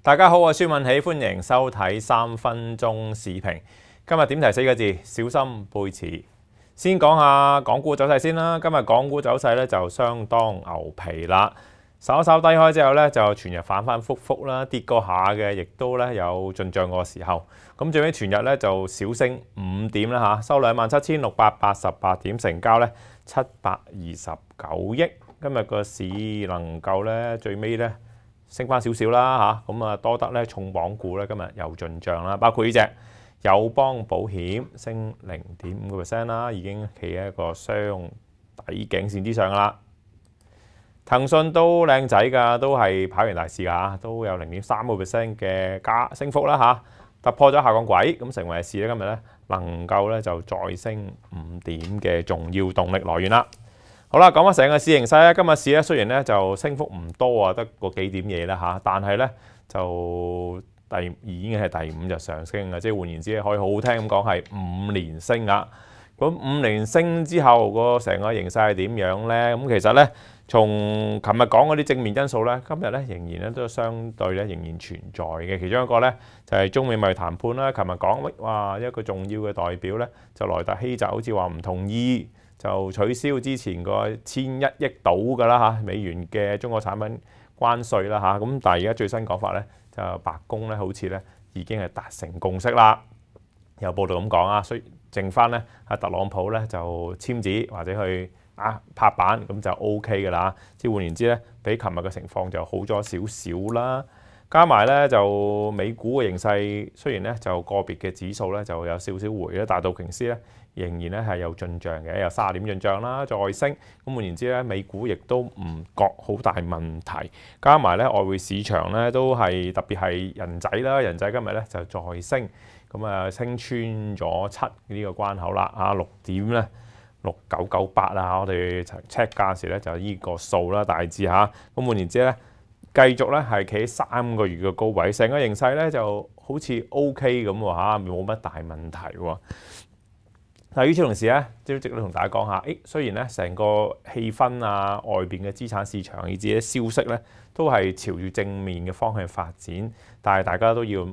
大家好，我孙文喜，欢迎收睇三分钟视频。今日点题四个字，小心背驰。先讲下港股走势先啦。今日港股走势咧就相当牛皮啦。稍稍低开之后咧，就全日反反覆覆啦，跌过下嘅，亦都咧有进账个时候。咁最尾全日咧就小升五点啦，吓收两万七千六百八十八点，成交咧。七百二十九億，今日個市能夠咧最尾咧升翻少少啦嚇，咁啊多得咧重磅股咧今日又進漲啦，包括呢只友邦保險升零點五個 percent 啦，已經企喺一個雙底頸線之上啦。騰訊都靚仔㗎，都係跑完大市㗎都有零點三個 percent 嘅加升幅啦嚇。突破咗下降軌，咁成為市咧今日咧能夠咧就再升五點嘅重要動力來源啦。好啦，講翻成個市形勢咧，今日市咧雖然咧就升幅唔多啊，得個幾點嘢啦嚇，但係咧就第已經係第五日上升嘅，即係換言之可以好好聽咁講係五年升啊。咁五年升之後個成個形勢係點樣咧？咁其實咧。從琴日講嗰啲正面因素咧，今日咧仍然咧都相對咧仍然存在嘅。其中一個咧就係中美貿易談判啦。琴日講哇一個重要嘅代表咧就萊特希就好似話唔同意就取消之前個千一億賭噶啦嚇美元嘅中國產品關税啦嚇。咁但係而家最新講法咧就白宮咧好似咧已經係達成共識啦。有報道咁講啊，剩翻咧阿特朗普咧就簽字或者去。啊，拍板咁就 O K 噶啦。即换言之咧，比琴日嘅情況就好咗少少啦。加埋咧就美股嘅形勢，雖然咧就個別嘅指數咧就有少少回咧，但道瓊斯咧仍然咧係有進漲嘅，三卅點進漲啦，再升。咁換言之咧，美股亦都唔覺好大問題。加埋咧外匯市場咧都係特別係人仔啦，人仔今日咧就再升，咁啊升穿咗七呢個關口啦，啊六點咧。六九九八啊，我哋 check 价时咧就依个数啦，大致吓。咁換言之咧，继续咧系企三个月嘅高位，成个形势咧就好似 OK 咁喎，吓冇乜大问题。但与此同时咧，都得同大家讲下，诶，虽然咧成个气氛啊，外边嘅资产市场以至啲消息咧都系朝住正面嘅方向发展，但系大家都要。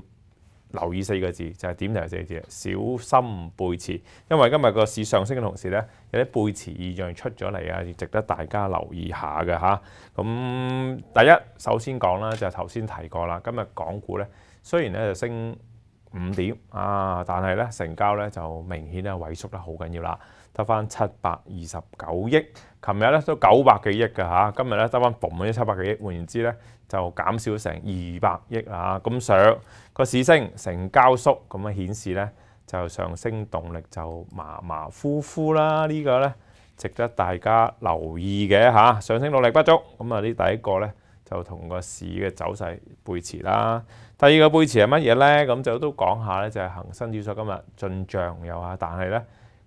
留意四个字就系点嚟？四个字小心背驰，因为今日个市上升嘅同时咧，有啲背驰异象出咗嚟啊，值得大家留意下嘅吓。咁第一首先讲啦，就系头先提过啦，今日港股咧虽然咧就升。五點啊！但係咧成交咧就明顯咧萎縮得好緊要啦，得翻七百二十九億。琴日咧都九百幾億㗎嚇，今日咧得翻嘣咗七百幾億，換言之咧就減少成二百億啊！咁上個市升，成交縮咁啊，顯示咧就上升動力就麻麻敷敷啦。呢個咧值得大家留意嘅嚇，上升動力不足。咁啊，呢第一個咧。就同個市嘅走勢背持啦。第二個背持係乜嘢咧？咁就都講下咧，就係恒生指數今日進漲有啊，但係咧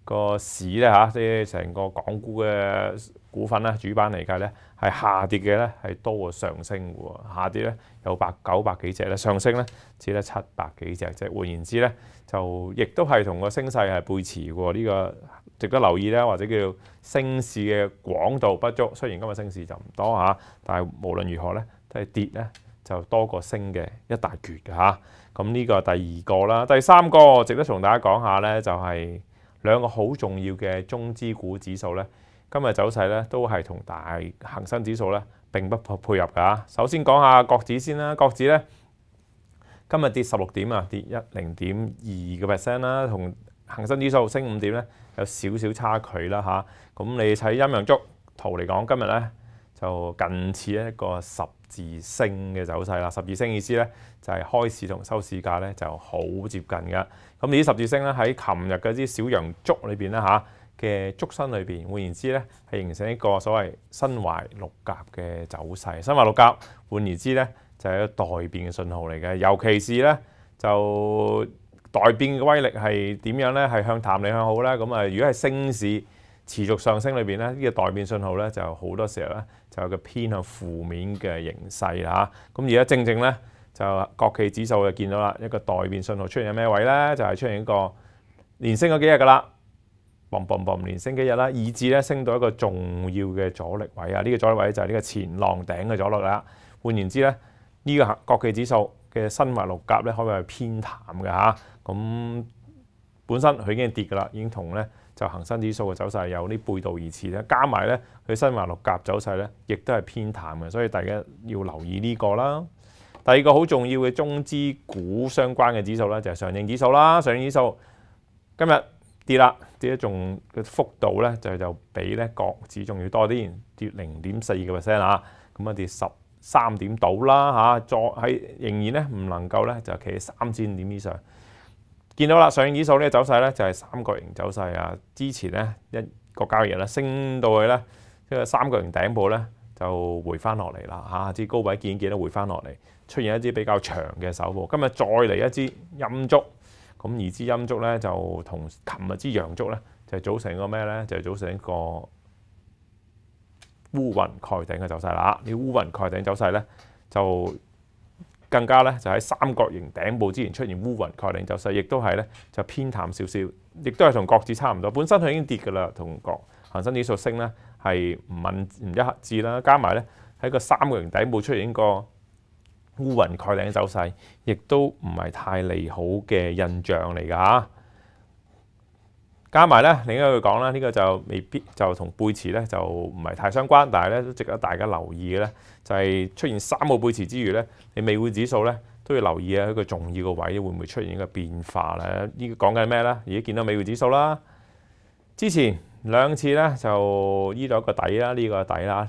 個市咧嚇係成個港股嘅股份咧，主板嚟計咧係下跌嘅咧，係多過上升嘅喎。下跌咧有百九百幾隻咧，上升咧只得七百幾隻啫。換言之咧，就亦都係同個升勢係背持喎呢個。值得留意咧，或者叫升市嘅廣度不足。雖然今日升市就唔多嚇，但係無論如何咧，都係跌咧就多過升嘅一大橛嘅嚇。咁呢個第二個啦，第三個值得同大家講下咧，就係兩個好重要嘅中資股指數咧，今日走勢咧都係同大恒生指數咧並不配配合㗎。首先講下國指先啦，國指咧今日跌十六點啊，跌一零點二個 percent 啦，同。恒生指數升五點咧，有少少差距啦嚇。咁你睇陰陽足圖嚟講，今日咧就近似一個十字升嘅走勢啦。十字升意思咧就係開市同收市價咧就好接近嘅。咁呢啲十字升咧喺琴日嗰啲小陽竹裏邊啦嚇嘅竹身裏邊，換言之咧係形成一個所謂身懷六甲嘅走勢。身懷六甲換言之咧就係一個待變嘅信號嚟嘅，尤其是咧就。代變嘅威力係點樣咧？係向淡定向好咧？咁啊，如果係升市持續上升裏邊咧，呢個代變信號咧就好多時候咧就有個偏向負面嘅形勢嚇。咁而家正正咧就國企指數就見到啦，一個代變信號出現喺咩位咧？就係出現一個連升嗰幾日噶啦嘣嘣嘣 m 連升幾日啦，以至咧升到一個重要嘅阻力位啊！呢個阻力位就係呢個前浪頂嘅阻力啦。換言之咧，呢個國企指數。嘅新華六甲咧，可以係偏淡嘅嚇。咁本身佢已經跌噶啦，已經同咧就恒生指數嘅走勢有啲背道而馳咧。加埋咧，佢新華六甲走勢咧，亦都係偏淡嘅，所以大家要留意呢個啦。第二個好重要嘅中資股相關嘅指數咧，就係上證指數啦。上證指數今日跌啦，跌得仲嘅幅度咧，就就比咧國指仲要多啲，跌零點四二個 percent 啊，咁啊跌十。三點到啦嚇，再喺仍然咧唔能夠咧就企喺三千點以上。見到啦，上影數呢個走勢咧就係三角形走勢啊。之前咧一個交易日咧升到去咧，即個三角形頂部咧就回翻落嚟啦嚇，至高位見見咧回翻落嚟，出現一支比較長嘅手部。今日再嚟一支陰足，咁而支陰足咧就同琴日支陽足咧就組成個咩咧？就組成一個。烏雲蓋頂嘅走勢啦，呢烏雲蓋頂走勢咧就更加咧就喺三角形頂部之前出現烏雲蓋頂走勢，亦都係咧就偏淡少少，亦都係同國指差唔多。本身佢已經跌㗎啦，同國恒生指數升咧係唔敏唔一致啦，加埋咧喺個三角形底部出現個烏雲蓋頂走勢，亦都唔係太利好嘅印象嚟㗎。加埋咧，另一個講啦，呢個就未必就同背持咧就唔係太相關，但係咧都值得大家留意嘅咧，就係出現三個背持之餘咧，你美匯指數咧都要留意啊一個重要嘅位會唔會出現一個變化咧？呢講緊咩咧？而家見到美匯指數啦，之前兩次咧就依度一個底啦，呢個底啦，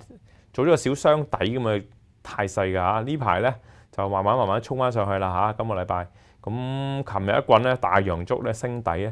做咗個小雙底咁嘅態勢㗎。呢排咧就慢慢慢慢衝翻上去啦嚇。今個禮拜咁，琴日一滾咧，大洋足咧升底咧。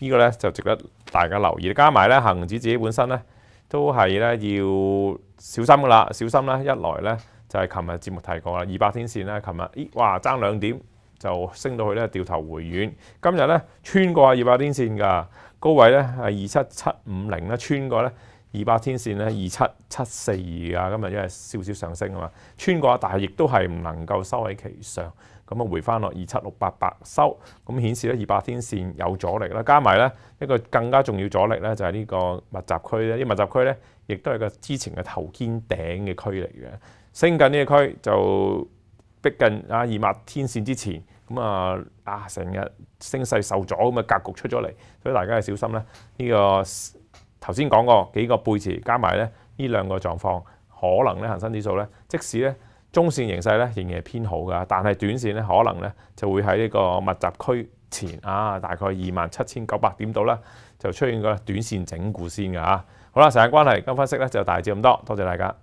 呢個咧就值得大家留意，加埋咧恒指自己本身咧都係咧要小心噶啦，小心啦！一來咧就係琴日節目提過啦，二百天線咧，琴日咦哇爭兩點就升到去咧掉頭回軟，今日咧穿過啊二百天線㗎，高位咧係二七七五零咧穿過咧二百天線咧二七七四二啊，今日因為少少上升啊嘛，穿過但係亦都係唔能夠收喺其上。咁啊，回翻落二七六八八收，咁顯示咧二百天線有阻力啦，加埋咧一個更加重要阻力咧就係呢個密集區咧，呢密集區咧亦都係個之前嘅頭肩頂嘅區嚟嘅，升緊呢個區就逼近啊二百天線之前，咁啊啊成日升勢受阻咁嘅格局出咗嚟，所以大家要小心啦。呢個頭先講過幾個背詞，加埋咧呢兩個狀況，可能咧恒生指數咧，即使咧。中線形勢咧仍然係偏好㗎，但係短線咧可能咧就會喺呢個密集區前啊，大概二萬七千九百點度咧就出現個短線整固先㗎嚇。好啦，時間關係，今分析咧就大致咁多，多謝大家。